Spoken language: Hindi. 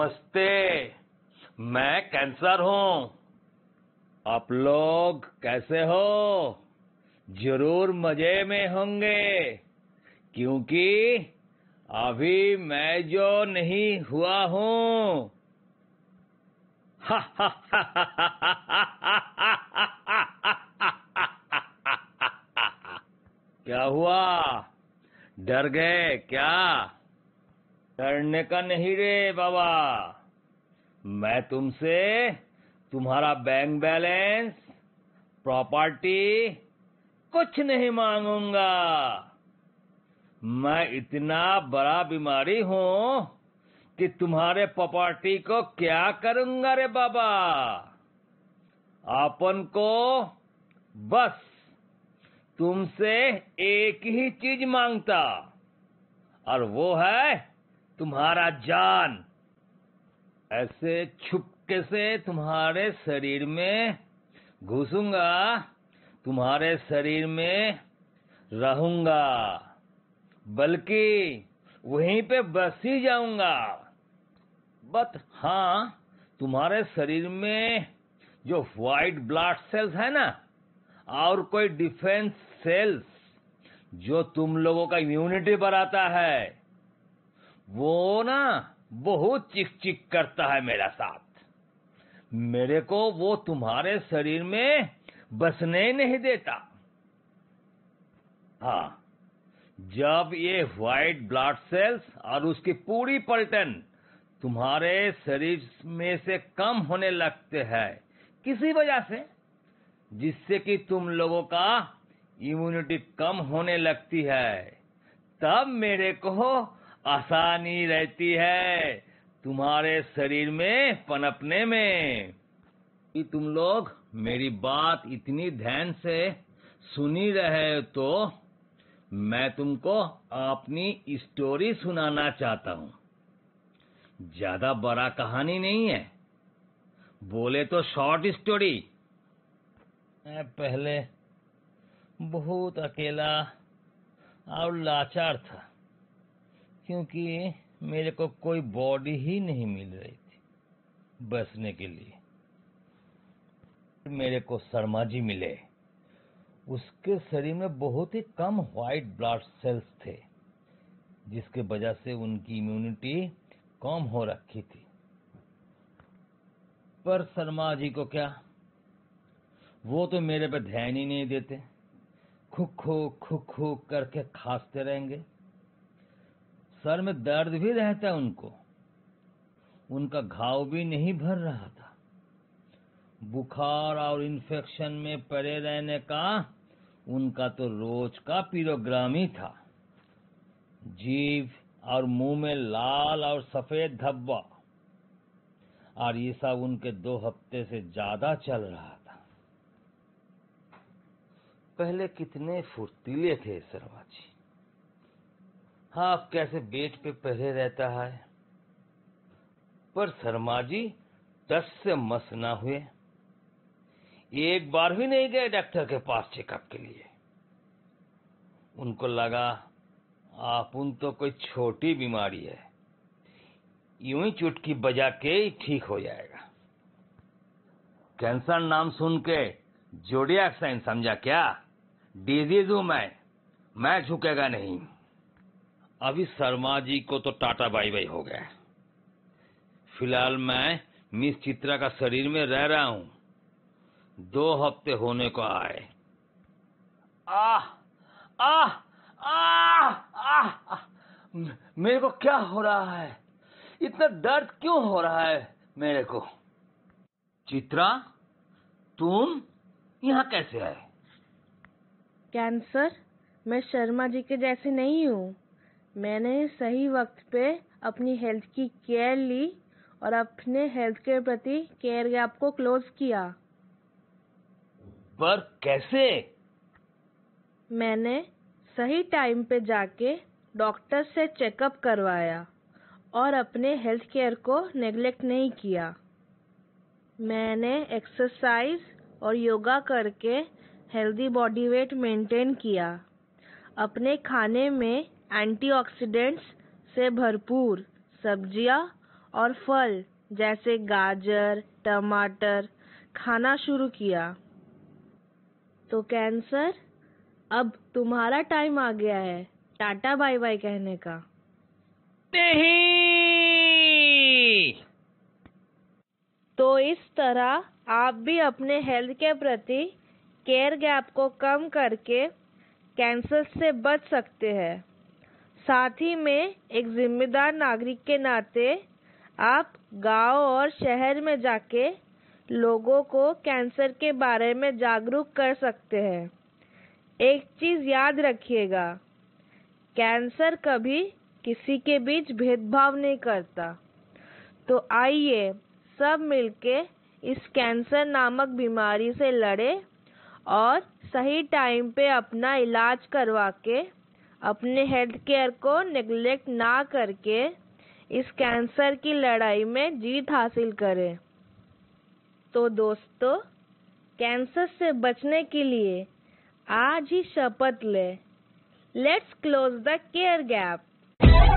नमस्ते मैं कैंसर हूँ आप लोग कैसे हो जरूर मजे में होंगे क्योंकि अभी मैं जो नहीं हुआ हूँ क्या हुआ डर गए क्या डरने का नहीं रे बाबा मैं तुमसे तुम्हारा बैंक बैलेंस प्रॉपर्टी कुछ नहीं मांगूंगा मैं इतना बड़ा बीमारी हूं कि तुम्हारे प्रॉपर्टी को क्या करूंगा रे बाबा आपन को बस तुमसे एक ही चीज मांगता और वो है तुम्हारा जान ऐसे छुपके से तुम्हारे शरीर में घुसूंगा तुम्हारे शरीर में रहूंगा बल्कि वहीं पे बस ही जाऊंगा बट हाँ तुम्हारे शरीर में जो व्हाइट ब्लड सेल्स है ना और कोई डिफेंस सेल्स जो तुम लोगों का इम्यूनिटी बढ़ाता है वो ना बहुत चिक चिक करता है मेरा साथ मेरे को वो तुम्हारे शरीर में बसने नहीं देता हाँ जब ये व्हाइट ब्लड सेल्स और उसकी पूरी पलटन तुम्हारे शरीर में से कम होने लगते हैं किसी वजह से जिससे कि तुम लोगों का इम्यूनिटी कम होने लगती है तब मेरे को आसानी रहती है तुम्हारे शरीर में पनपने में कि तुम लोग मेरी बात इतनी ध्यान से सुनी रहे तो मैं तुमको अपनी स्टोरी सुनाना चाहता हूं ज्यादा बड़ा कहानी नहीं है बोले तो शॉर्ट स्टोरी मैं पहले बहुत अकेला और लाचार था क्योंकि मेरे को कोई बॉडी ही नहीं मिल रही थी बसने के लिए मेरे को शर्मा जी मिले उसके शरीर में बहुत ही कम वाइट ब्लड सेल्स थे जिसके वजह से उनकी इम्यूनिटी कम हो रखी थी पर शर्मा जी को क्या वो तो मेरे पे ध्यान ही नहीं देते खुक खुक खुक करके खासते रहेंगे सर में दर्द भी रहता उनको उनका घाव भी नहीं भर रहा था बुखार और इन्फेक्शन में पड़े रहने का उनका तो रोज का पीरोग्राम ही था जीव और मुंह में लाल और सफेद धब्बा और ये सब उनके दो हफ्ते से ज्यादा चल रहा था पहले कितने फुर्तीले थे सरवा जी हाँ कैसे बेट पे पहरे रहता है पर शर्मा जी दस से मस ना हुए एक बार भी नहीं गए डॉक्टर के पास चेकअप के लिए उनको लगा आप उन तो कोई छोटी बीमारी है यूं ही चुटकी बजा के ही ठीक हो जाएगा कैंसर नाम सुन के जोड़िया साइन समझा क्या डिजीज हूं मैं मैं झुकेगा नहीं अभी शर्मा जी को तो टाटा बाई बाई हो गया फिलहाल मैं मिस चित्रा का शरीर में रह रहा हूं दो हफ्ते होने को आए आह आह आह आ, मेरे को क्या हो रहा है इतना दर्द क्यों हो रहा है मेरे को चित्रा तुम यहाँ कैसे आए कैंसर मैं शर्मा जी के जैसे नहीं हूँ मैंने सही वक्त पे अपनी हेल्थ की केयर ली और अपने हेल्थ के प्रति केयर गैप को क्लोज किया पर कैसे मैंने सही टाइम पे जाके डॉक्टर से चेकअप करवाया और अपने हेल्थ केयर को नेग्लेक्ट नहीं किया मैंने एक्सरसाइज और योगा करके हेल्दी बॉडी वेट मेंटेन किया अपने खाने में एंटीऑक्सीडेंट्स से भरपूर सब्जियां और फल जैसे गाजर टमाटर खाना शुरू किया तो कैंसर अब तुम्हारा टाइम आ गया है टाटा बाय बाय कहने का तो इस तरह आप भी अपने हेल्थ के प्रति केयर गैप को कम करके कैंसर से बच सकते हैं साथ ही में एक जिम्मेदार नागरिक के नाते आप गांव और शहर में जाके लोगों को कैंसर के बारे में जागरूक कर सकते हैं एक चीज याद रखिएगा कैंसर कभी किसी के बीच भेदभाव नहीं करता तो आइए सब मिलके इस कैंसर नामक बीमारी से लड़े और सही टाइम पे अपना इलाज करवा के अपने हेल्थ केयर को नेगलेक्ट ना करके इस कैंसर की लड़ाई में जीत हासिल करें तो दोस्तों कैंसर से बचने के लिए आज ही शपथ लें let's close the care gap